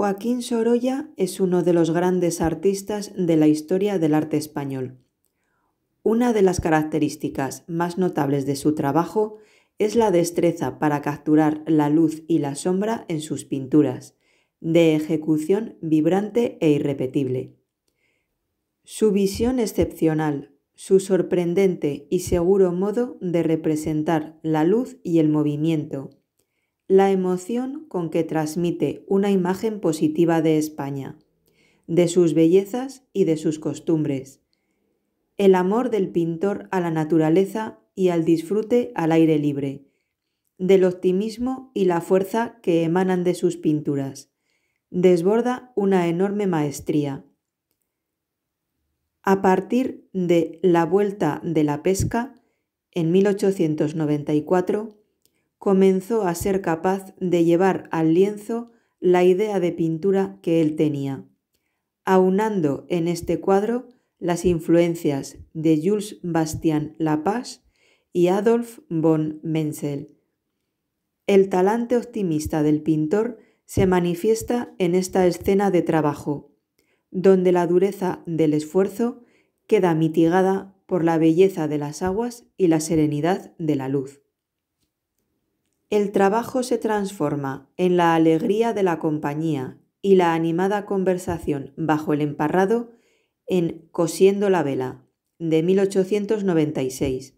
Joaquín Sorolla es uno de los grandes artistas de la historia del arte español. Una de las características más notables de su trabajo es la destreza para capturar la luz y la sombra en sus pinturas, de ejecución vibrante e irrepetible. Su visión excepcional, su sorprendente y seguro modo de representar la luz y el movimiento, la emoción con que transmite una imagen positiva de España, de sus bellezas y de sus costumbres, el amor del pintor a la naturaleza y al disfrute al aire libre, del optimismo y la fuerza que emanan de sus pinturas. Desborda una enorme maestría. A partir de La Vuelta de la Pesca, en 1894, comenzó a ser capaz de llevar al lienzo la idea de pintura que él tenía, aunando en este cuadro las influencias de Jules Bastian Lapage y Adolf von Menzel. El talante optimista del pintor se manifiesta en esta escena de trabajo, donde la dureza del esfuerzo queda mitigada por la belleza de las aguas y la serenidad de la luz. El trabajo se transforma en la alegría de la compañía y la animada conversación bajo el emparrado en Cosiendo la vela, de 1896.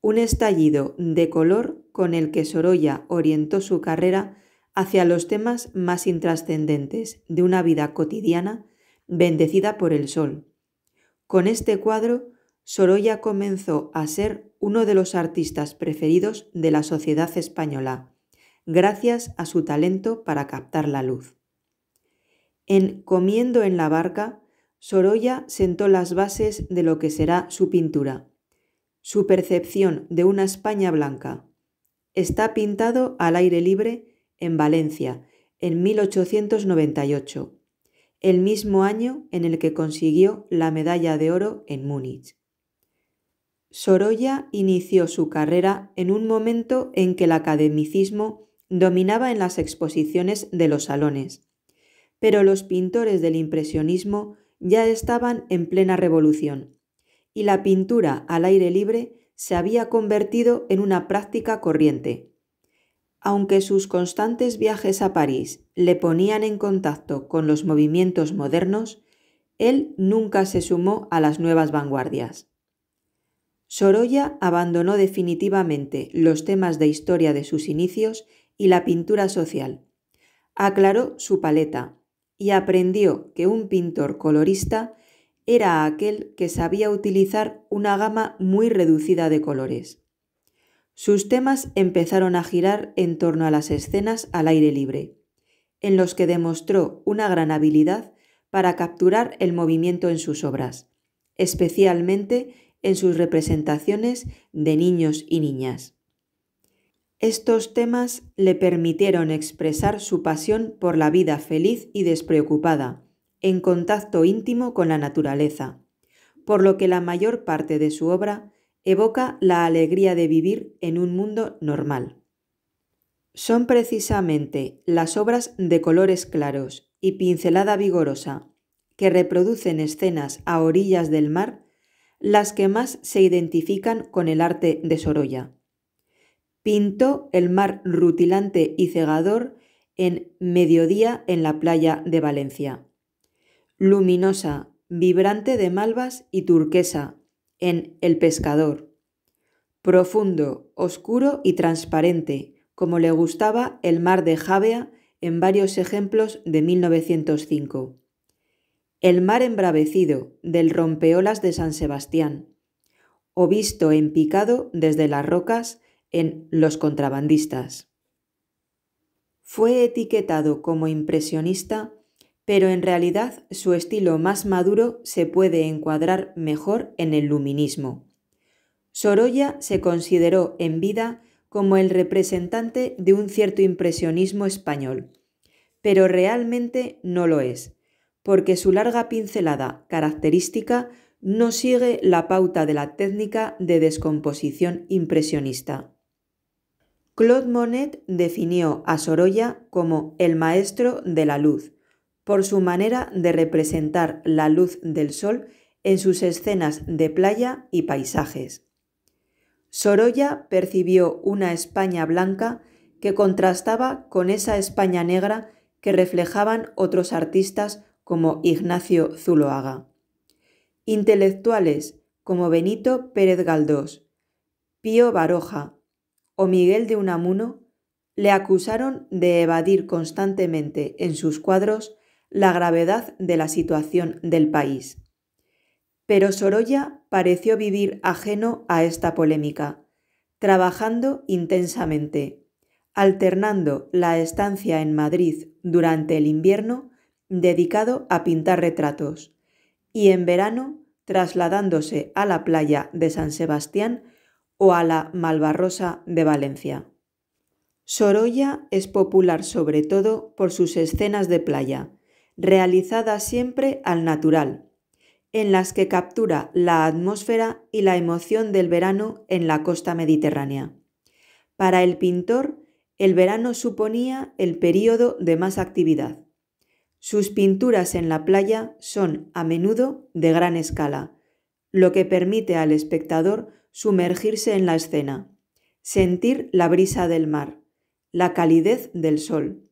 Un estallido de color con el que Sorolla orientó su carrera hacia los temas más intrascendentes de una vida cotidiana bendecida por el sol. Con este cuadro, Sorolla comenzó a ser uno de los artistas preferidos de la sociedad española, gracias a su talento para captar la luz. En Comiendo en la barca, Sorolla sentó las bases de lo que será su pintura, su percepción de una España blanca. Está pintado al aire libre en Valencia en 1898, el mismo año en el que consiguió la medalla de oro en Múnich. Sorolla inició su carrera en un momento en que el academicismo dominaba en las exposiciones de los salones, pero los pintores del impresionismo ya estaban en plena revolución, y la pintura al aire libre se había convertido en una práctica corriente. Aunque sus constantes viajes a París le ponían en contacto con los movimientos modernos, él nunca se sumó a las nuevas vanguardias. Sorolla abandonó definitivamente los temas de historia de sus inicios y la pintura social. Aclaró su paleta y aprendió que un pintor colorista era aquel que sabía utilizar una gama muy reducida de colores. Sus temas empezaron a girar en torno a las escenas al aire libre, en los que demostró una gran habilidad para capturar el movimiento en sus obras, especialmente en sus representaciones de niños y niñas. Estos temas le permitieron expresar su pasión por la vida feliz y despreocupada, en contacto íntimo con la naturaleza, por lo que la mayor parte de su obra evoca la alegría de vivir en un mundo normal. Son precisamente las obras de colores claros y pincelada vigorosa, que reproducen escenas a orillas del mar las que más se identifican con el arte de Sorolla. Pintó el mar rutilante y cegador en Mediodía en la playa de Valencia. Luminosa, vibrante de malvas y turquesa, en El pescador. Profundo, oscuro y transparente, como le gustaba el mar de Javea en varios ejemplos de 1905 el mar embravecido del rompeolas de San Sebastián, o visto en picado desde las rocas en Los contrabandistas. Fue etiquetado como impresionista, pero en realidad su estilo más maduro se puede encuadrar mejor en el luminismo. Sorolla se consideró en vida como el representante de un cierto impresionismo español, pero realmente no lo es porque su larga pincelada característica no sigue la pauta de la técnica de descomposición impresionista. Claude Monet definió a Sorolla como el maestro de la luz, por su manera de representar la luz del sol en sus escenas de playa y paisajes. Sorolla percibió una España blanca que contrastaba con esa España negra que reflejaban otros artistas como Ignacio Zuloaga, intelectuales como Benito Pérez Galdós, Pío Baroja o Miguel de Unamuno, le acusaron de evadir constantemente en sus cuadros la gravedad de la situación del país. Pero Sorolla pareció vivir ajeno a esta polémica, trabajando intensamente, alternando la estancia en Madrid durante el invierno dedicado a pintar retratos, y en verano trasladándose a la playa de San Sebastián o a la Malvarrosa de Valencia. Sorolla es popular sobre todo por sus escenas de playa, realizadas siempre al natural, en las que captura la atmósfera y la emoción del verano en la costa mediterránea. Para el pintor, el verano suponía el periodo de más actividad, sus pinturas en la playa son a menudo de gran escala, lo que permite al espectador sumergirse en la escena, sentir la brisa del mar, la calidez del sol.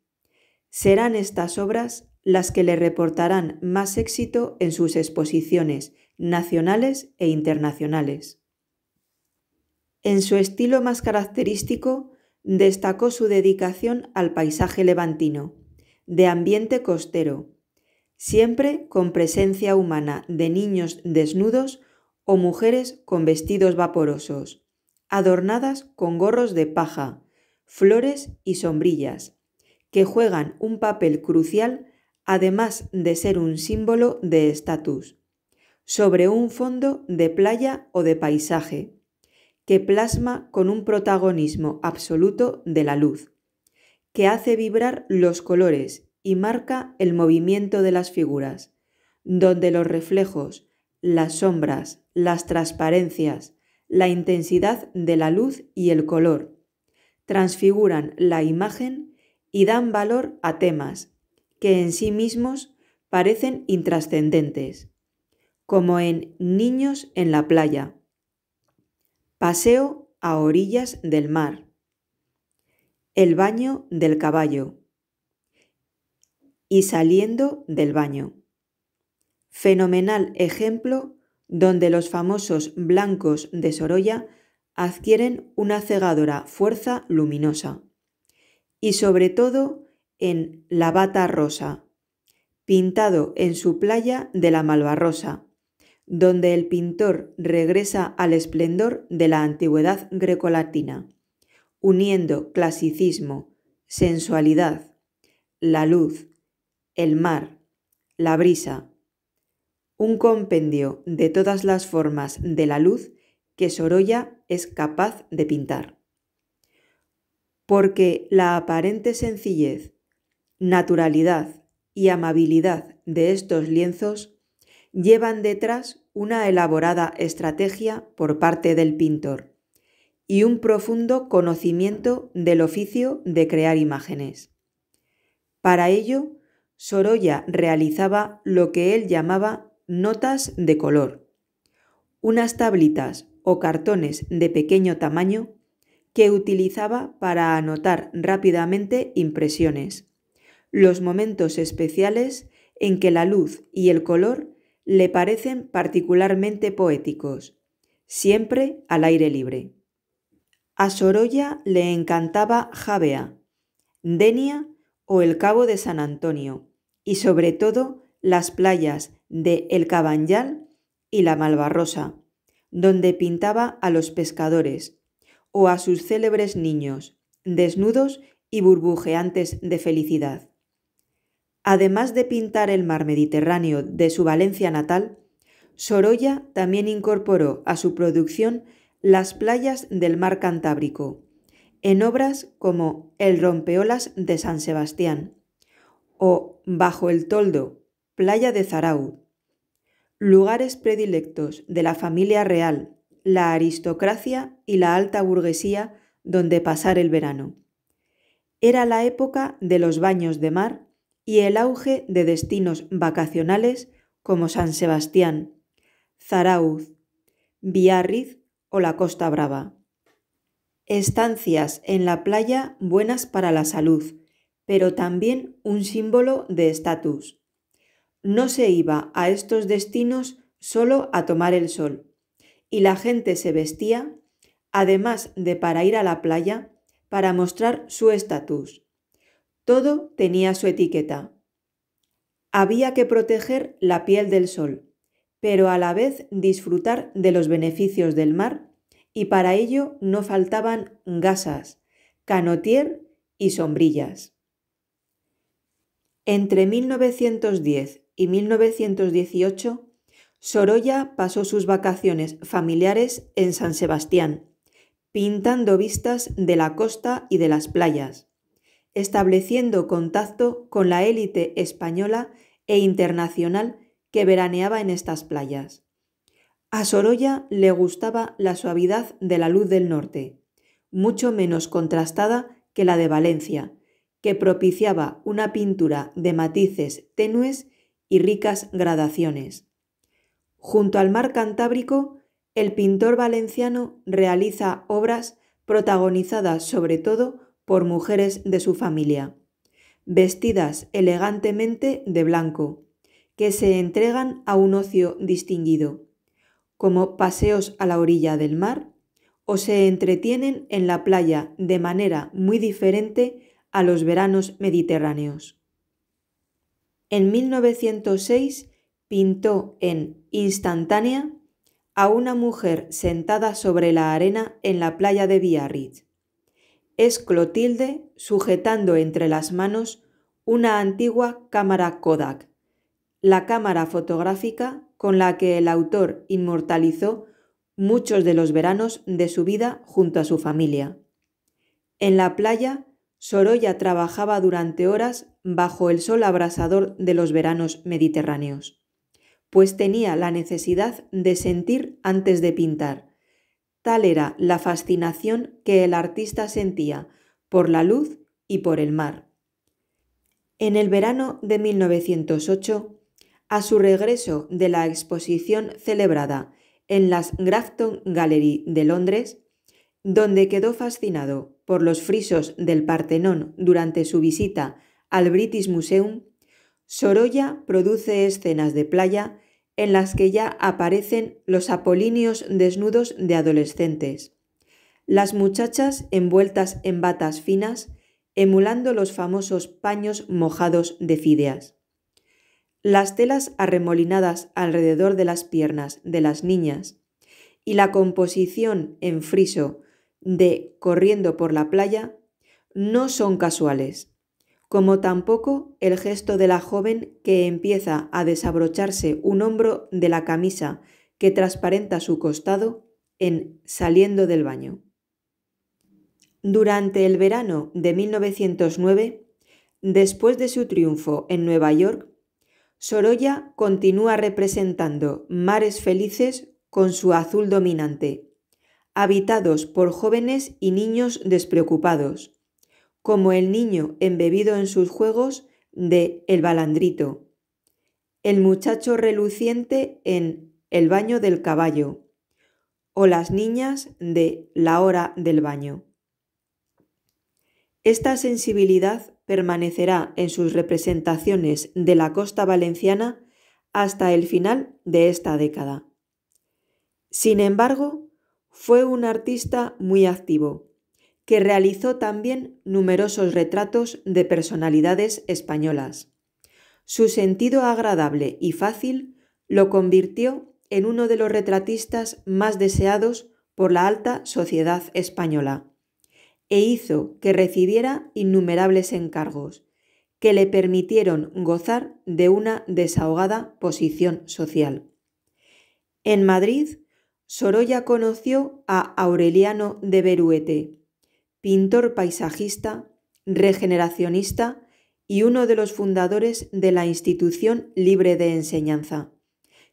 Serán estas obras las que le reportarán más éxito en sus exposiciones nacionales e internacionales. En su estilo más característico destacó su dedicación al paisaje levantino, de ambiente costero, siempre con presencia humana de niños desnudos o mujeres con vestidos vaporosos, adornadas con gorros de paja, flores y sombrillas, que juegan un papel crucial además de ser un símbolo de estatus, sobre un fondo de playa o de paisaje, que plasma con un protagonismo absoluto de la luz que hace vibrar los colores y marca el movimiento de las figuras, donde los reflejos, las sombras, las transparencias, la intensidad de la luz y el color transfiguran la imagen y dan valor a temas que en sí mismos parecen intrascendentes, como en Niños en la playa, Paseo a orillas del mar, el baño del caballo. Y saliendo del baño. Fenomenal ejemplo donde los famosos blancos de Sorolla adquieren una cegadora fuerza luminosa. Y sobre todo en La Bata Rosa, pintado en su playa de la Malvarrosa, donde el pintor regresa al esplendor de la antigüedad grecolatina uniendo clasicismo, sensualidad, la luz, el mar, la brisa. Un compendio de todas las formas de la luz que Sorolla es capaz de pintar. Porque la aparente sencillez, naturalidad y amabilidad de estos lienzos llevan detrás una elaborada estrategia por parte del pintor y un profundo conocimiento del oficio de crear imágenes. Para ello, Sorolla realizaba lo que él llamaba notas de color, unas tablitas o cartones de pequeño tamaño que utilizaba para anotar rápidamente impresiones, los momentos especiales en que la luz y el color le parecen particularmente poéticos, siempre al aire libre. A Sorolla le encantaba Javea, Denia o el Cabo de San Antonio, y sobre todo las playas de El Cabanyal y la Malvarrosa, donde pintaba a los pescadores o a sus célebres niños, desnudos y burbujeantes de felicidad. Además de pintar el mar Mediterráneo de su Valencia natal, Sorolla también incorporó a su producción las playas del mar Cantábrico, en obras como El rompeolas de San Sebastián o Bajo el toldo, playa de Zarau. Lugares predilectos de la familia real, la aristocracia y la alta burguesía donde pasar el verano. Era la época de los baños de mar y el auge de destinos vacacionales como San Sebastián, Zarauz, Biarritz la Costa Brava. Estancias en la playa buenas para la salud, pero también un símbolo de estatus. No se iba a estos destinos solo a tomar el sol, y la gente se vestía, además de para ir a la playa, para mostrar su estatus. Todo tenía su etiqueta. Había que proteger la piel del sol, pero a la vez disfrutar de los beneficios del mar, y para ello no faltaban gasas, canotier y sombrillas. Entre 1910 y 1918, Sorolla pasó sus vacaciones familiares en San Sebastián, pintando vistas de la costa y de las playas, estableciendo contacto con la élite española e internacional que veraneaba en estas playas. A Sorolla le gustaba la suavidad de la luz del norte, mucho menos contrastada que la de Valencia, que propiciaba una pintura de matices tenues y ricas gradaciones. Junto al mar Cantábrico, el pintor valenciano realiza obras protagonizadas sobre todo por mujeres de su familia, vestidas elegantemente de blanco, que se entregan a un ocio distinguido, como paseos a la orilla del mar, o se entretienen en la playa de manera muy diferente a los veranos mediterráneos. En 1906 pintó en Instantánea a una mujer sentada sobre la arena en la playa de Biarritz. Es Clotilde sujetando entre las manos una antigua cámara Kodak la cámara fotográfica con la que el autor inmortalizó muchos de los veranos de su vida junto a su familia. En la playa, Sorolla trabajaba durante horas bajo el sol abrasador de los veranos mediterráneos, pues tenía la necesidad de sentir antes de pintar. Tal era la fascinación que el artista sentía por la luz y por el mar. En el verano de 1908, a su regreso de la exposición celebrada en las Grafton Gallery de Londres, donde quedó fascinado por los frisos del Partenón durante su visita al British Museum, Sorolla produce escenas de playa en las que ya aparecen los apolinios desnudos de adolescentes, las muchachas envueltas en batas finas, emulando los famosos paños mojados de fideas las telas arremolinadas alrededor de las piernas de las niñas y la composición en friso de corriendo por la playa no son casuales, como tampoco el gesto de la joven que empieza a desabrocharse un hombro de la camisa que transparenta su costado en saliendo del baño. Durante el verano de 1909, después de su triunfo en Nueva York, Sorolla continúa representando mares felices con su azul dominante, habitados por jóvenes y niños despreocupados, como el niño embebido en sus juegos de El Balandrito, el muchacho reluciente en El baño del caballo, o las niñas de La hora del baño. Esta sensibilidad permanecerá en sus representaciones de la costa valenciana hasta el final de esta década. Sin embargo, fue un artista muy activo, que realizó también numerosos retratos de personalidades españolas. Su sentido agradable y fácil lo convirtió en uno de los retratistas más deseados por la alta sociedad española e hizo que recibiera innumerables encargos, que le permitieron gozar de una desahogada posición social. En Madrid, Sorolla conoció a Aureliano de Beruete, pintor paisajista, regeneracionista y uno de los fundadores de la institución libre de enseñanza,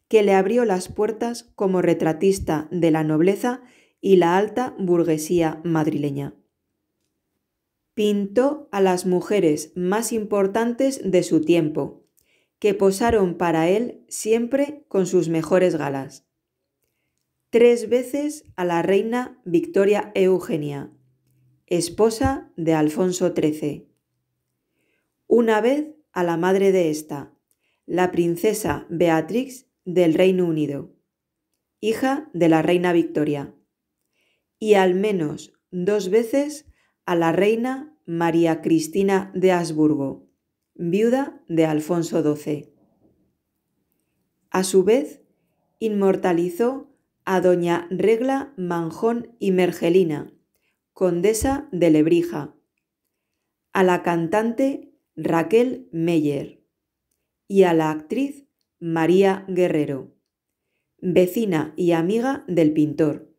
que le abrió las puertas como retratista de la nobleza y la alta burguesía madrileña pintó a las mujeres más importantes de su tiempo, que posaron para él siempre con sus mejores galas. Tres veces a la reina Victoria Eugenia, esposa de Alfonso XIII. Una vez a la madre de esta, la princesa Beatrix del Reino Unido, hija de la reina Victoria, y al menos dos veces a la reina María Cristina de Habsburgo, viuda de Alfonso XII. A su vez, inmortalizó a doña Regla Manjón y Mergelina, condesa de Lebrija, a la cantante Raquel Meyer y a la actriz María Guerrero, vecina y amiga del pintor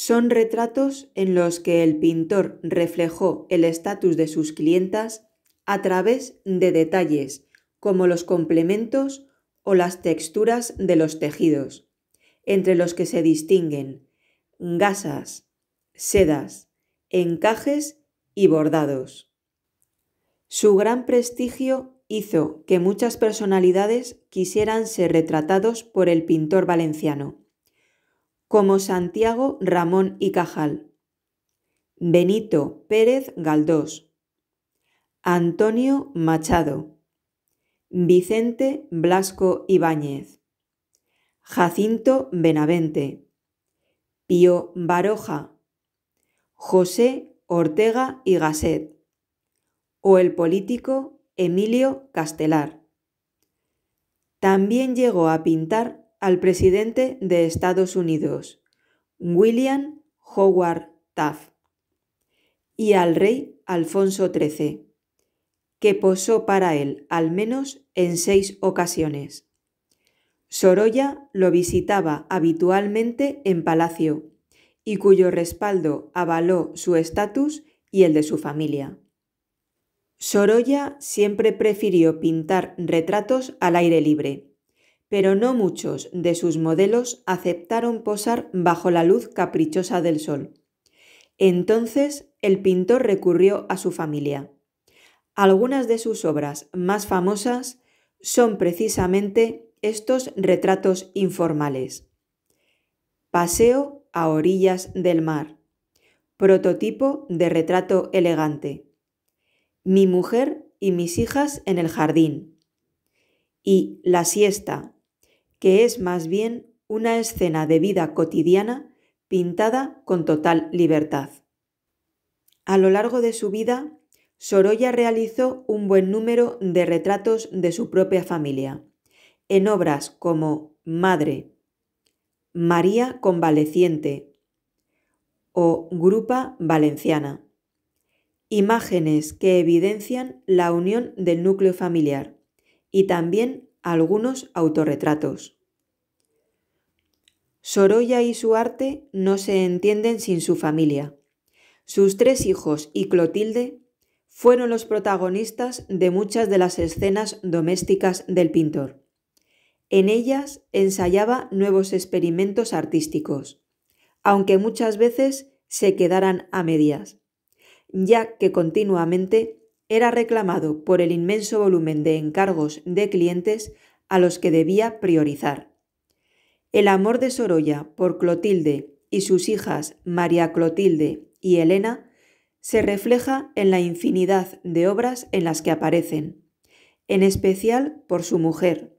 son retratos en los que el pintor reflejó el estatus de sus clientas a través de detalles como los complementos o las texturas de los tejidos, entre los que se distinguen gasas, sedas, encajes y bordados. Su gran prestigio hizo que muchas personalidades quisieran ser retratados por el pintor valenciano como Santiago Ramón y Cajal, Benito Pérez Galdós, Antonio Machado, Vicente Blasco Ibáñez, Jacinto Benavente, Pío Baroja, José Ortega y Gasset, o el político Emilio Castelar. También llegó a pintar al presidente de Estados Unidos, William Howard Taft, y al rey Alfonso XIII, que posó para él al menos en seis ocasiones. Sorolla lo visitaba habitualmente en palacio y cuyo respaldo avaló su estatus y el de su familia. Sorolla siempre prefirió pintar retratos al aire libre pero no muchos de sus modelos aceptaron posar bajo la luz caprichosa del sol. Entonces el pintor recurrió a su familia. Algunas de sus obras más famosas son precisamente estos retratos informales. Paseo a orillas del mar. Prototipo de retrato elegante. Mi mujer y mis hijas en el jardín. Y La siesta, que es más bien una escena de vida cotidiana pintada con total libertad. A lo largo de su vida, Sorolla realizó un buen número de retratos de su propia familia, en obras como Madre, María convaleciente o Grupa Valenciana, imágenes que evidencian la unión del núcleo familiar y también algunos autorretratos. Sorolla y su arte no se entienden sin su familia. Sus tres hijos y Clotilde fueron los protagonistas de muchas de las escenas domésticas del pintor. En ellas ensayaba nuevos experimentos artísticos, aunque muchas veces se quedaran a medias, ya que continuamente era reclamado por el inmenso volumen de encargos de clientes a los que debía priorizar. El amor de Sorolla por Clotilde y sus hijas María Clotilde y Elena se refleja en la infinidad de obras en las que aparecen, en especial por su mujer,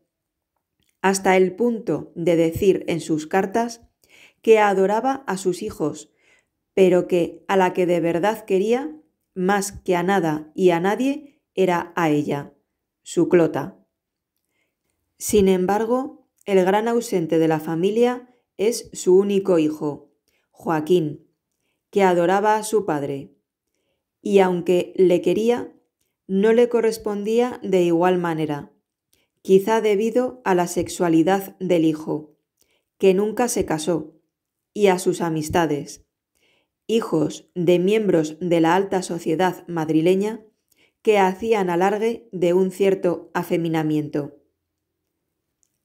hasta el punto de decir en sus cartas que adoraba a sus hijos, pero que a la que de verdad quería más que a nada y a nadie era a ella, su clota. Sin embargo, el gran ausente de la familia es su único hijo, Joaquín, que adoraba a su padre, y aunque le quería, no le correspondía de igual manera, quizá debido a la sexualidad del hijo, que nunca se casó, y a sus amistades, hijos de miembros de la alta sociedad madrileña, que hacían alargue de un cierto afeminamiento.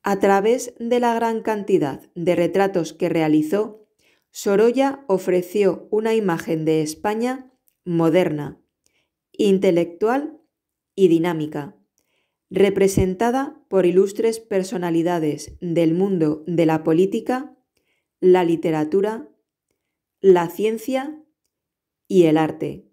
A través de la gran cantidad de retratos que realizó, Sorolla ofreció una imagen de España moderna, intelectual y dinámica, representada por ilustres personalidades del mundo de la política, la literatura la ciencia y el arte.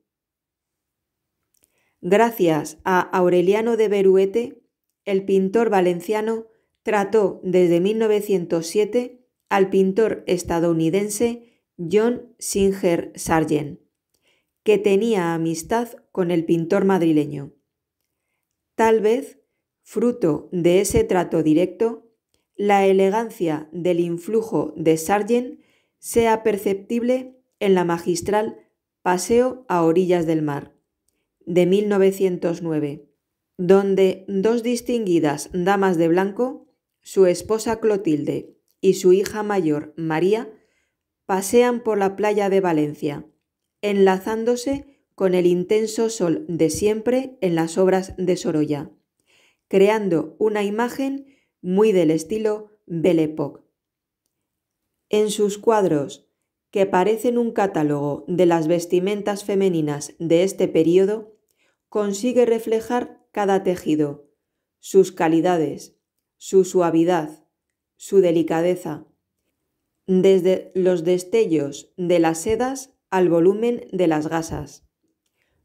Gracias a Aureliano de Beruete, el pintor valenciano trató desde 1907 al pintor estadounidense John Singer Sargent, que tenía amistad con el pintor madrileño. Tal vez, fruto de ese trato directo, la elegancia del influjo de Sargent sea perceptible en la magistral Paseo a orillas del mar, de 1909, donde dos distinguidas damas de blanco, su esposa Clotilde y su hija mayor María, pasean por la playa de Valencia, enlazándose con el intenso sol de siempre en las obras de Sorolla, creando una imagen muy del estilo Belle Époque. En sus cuadros, que parecen un catálogo de las vestimentas femeninas de este periodo, consigue reflejar cada tejido, sus calidades, su suavidad, su delicadeza, desde los destellos de las sedas al volumen de las gasas.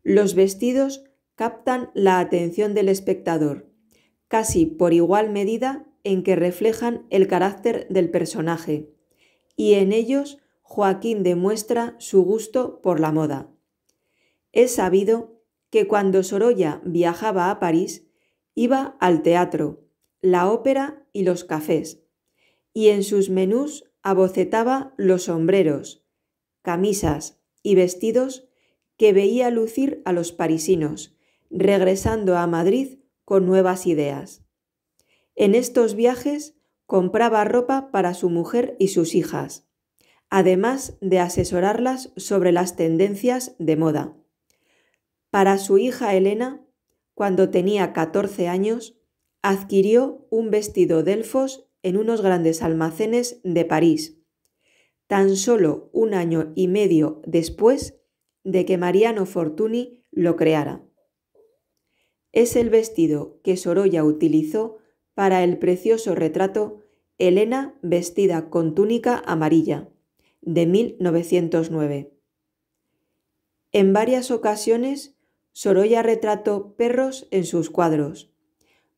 Los vestidos captan la atención del espectador, casi por igual medida en que reflejan el carácter del personaje y en ellos Joaquín demuestra su gusto por la moda. Es sabido que cuando Sorolla viajaba a París, iba al teatro, la ópera y los cafés, y en sus menús abocetaba los sombreros, camisas y vestidos que veía lucir a los parisinos, regresando a Madrid con nuevas ideas. En estos viajes compraba ropa para su mujer y sus hijas, además de asesorarlas sobre las tendencias de moda. Para su hija Elena, cuando tenía 14 años, adquirió un vestido delfos en unos grandes almacenes de París, tan solo un año y medio después de que Mariano Fortuny lo creara. Es el vestido que Sorolla utilizó para el precioso retrato Elena vestida con túnica amarilla, de 1909. En varias ocasiones, Sorolla retrató perros en sus cuadros,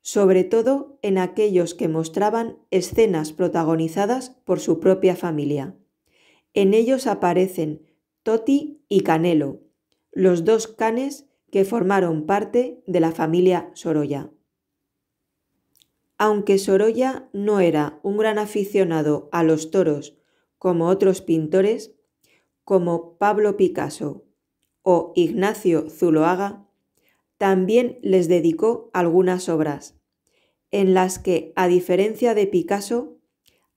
sobre todo en aquellos que mostraban escenas protagonizadas por su propia familia. En ellos aparecen Toti y Canelo, los dos canes que formaron parte de la familia Sorolla. Aunque Sorolla no era un gran aficionado a los toros como otros pintores, como Pablo Picasso o Ignacio Zuloaga, también les dedicó algunas obras, en las que, a diferencia de Picasso,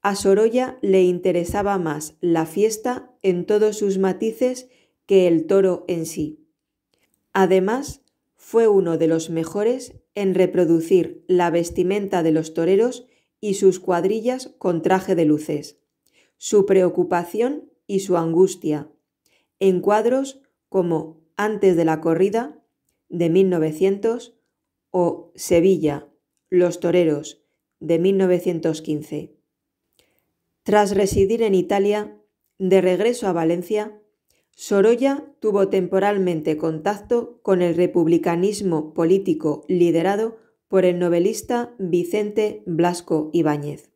a Sorolla le interesaba más la fiesta en todos sus matices que el toro en sí. Además, fue uno de los mejores en reproducir la vestimenta de los toreros y sus cuadrillas con traje de luces, su preocupación y su angustia, en cuadros como Antes de la corrida, de 1900, o Sevilla, Los toreros, de 1915. Tras residir en Italia, de regreso a Valencia, Sorolla tuvo temporalmente contacto con el republicanismo político liderado por el novelista Vicente Blasco Ibáñez.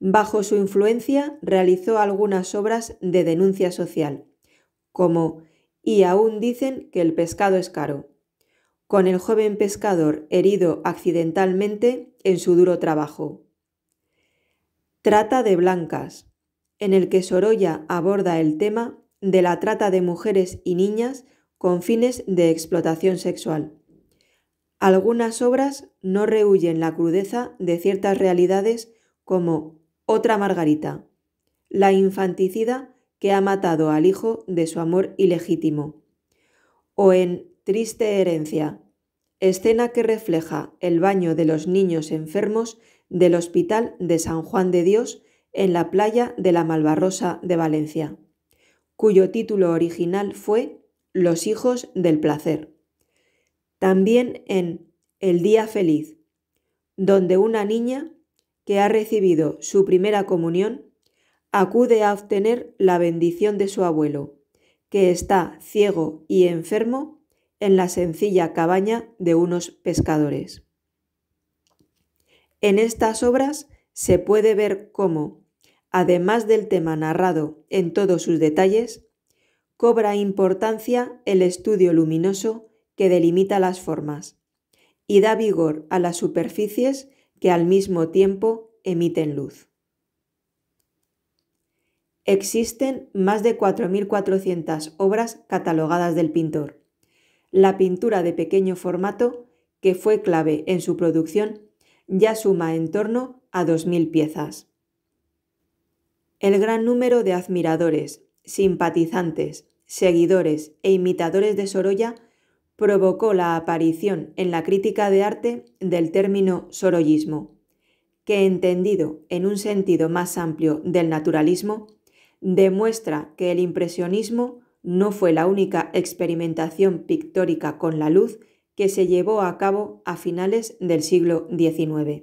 Bajo su influencia realizó algunas obras de denuncia social, como Y aún dicen que el pescado es caro, con el joven pescador herido accidentalmente en su duro trabajo. Trata de blancas, en el que Sorolla aborda el tema de la trata de mujeres y niñas con fines de explotación sexual. Algunas obras no rehuyen la crudeza de ciertas realidades como Otra Margarita, la infanticida que ha matado al hijo de su amor ilegítimo, o en Triste Herencia, escena que refleja el baño de los niños enfermos del Hospital de San Juan de Dios en la playa de la Malvarrosa de Valencia cuyo título original fue Los hijos del placer. También en El día feliz, donde una niña que ha recibido su primera comunión acude a obtener la bendición de su abuelo, que está ciego y enfermo en la sencilla cabaña de unos pescadores. En estas obras se puede ver cómo además del tema narrado en todos sus detalles, cobra importancia el estudio luminoso que delimita las formas y da vigor a las superficies que al mismo tiempo emiten luz. Existen más de 4.400 obras catalogadas del pintor. La pintura de pequeño formato, que fue clave en su producción, ya suma en torno a 2.000 piezas. El gran número de admiradores, simpatizantes, seguidores e imitadores de Sorolla provocó la aparición en la crítica de arte del término sorollismo, que entendido en un sentido más amplio del naturalismo, demuestra que el impresionismo no fue la única experimentación pictórica con la luz que se llevó a cabo a finales del siglo XIX.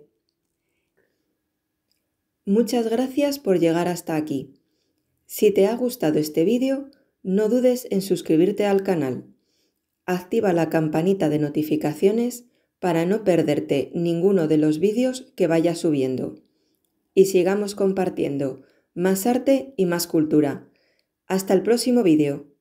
Muchas gracias por llegar hasta aquí. Si te ha gustado este vídeo, no dudes en suscribirte al canal. Activa la campanita de notificaciones para no perderte ninguno de los vídeos que vaya subiendo. Y sigamos compartiendo más arte y más cultura. Hasta el próximo vídeo.